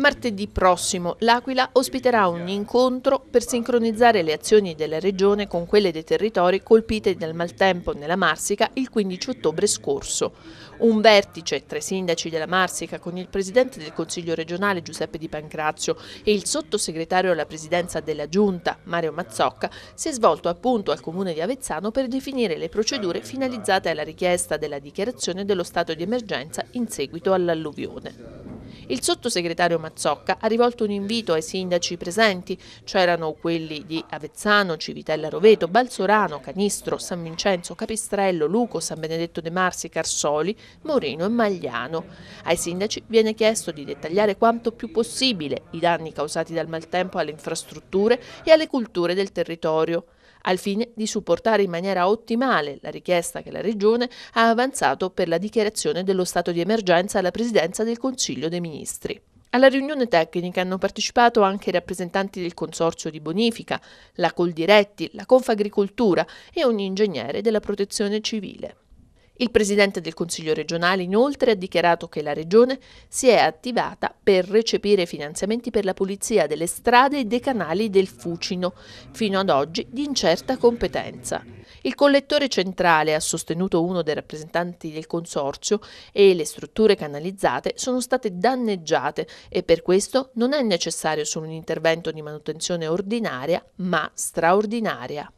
Martedì prossimo l'Aquila ospiterà un incontro per sincronizzare le azioni della Regione con quelle dei territori colpiti dal maltempo nella Marsica il 15 ottobre scorso. Un vertice tra i sindaci della Marsica con il Presidente del Consiglio regionale Giuseppe Di Pancrazio e il sottosegretario alla Presidenza della Giunta Mario Mazzocca si è svolto appunto al Comune di Avezzano per definire le procedure finalizzate alla richiesta della dichiarazione dello stato di emergenza in seguito all'alluvione. Il sottosegretario Mazzocca ha rivolto un invito ai sindaci presenti, c'erano cioè quelli di Avezzano, Civitella Roveto, Balsorano, Canistro, San Vincenzo, Capistrello, Luco, San Benedetto De Marsi, Carsoli, Moreno e Magliano. Ai sindaci viene chiesto di dettagliare quanto più possibile i danni causati dal maltempo alle infrastrutture e alle culture del territorio al fine di supportare in maniera ottimale la richiesta che la Regione ha avanzato per la dichiarazione dello stato di emergenza alla Presidenza del Consiglio dei Ministri. Alla riunione tecnica hanno partecipato anche i rappresentanti del Consorzio di Bonifica, la Coldiretti, la Confagricoltura e un ingegnere della Protezione Civile. Il Presidente del Consiglio regionale inoltre ha dichiarato che la Regione si è attivata per recepire finanziamenti per la pulizia delle strade e dei canali del Fucino, fino ad oggi di incerta competenza. Il collettore centrale, ha sostenuto uno dei rappresentanti del Consorzio, e le strutture canalizzate sono state danneggiate e per questo non è necessario solo un intervento di manutenzione ordinaria ma straordinaria.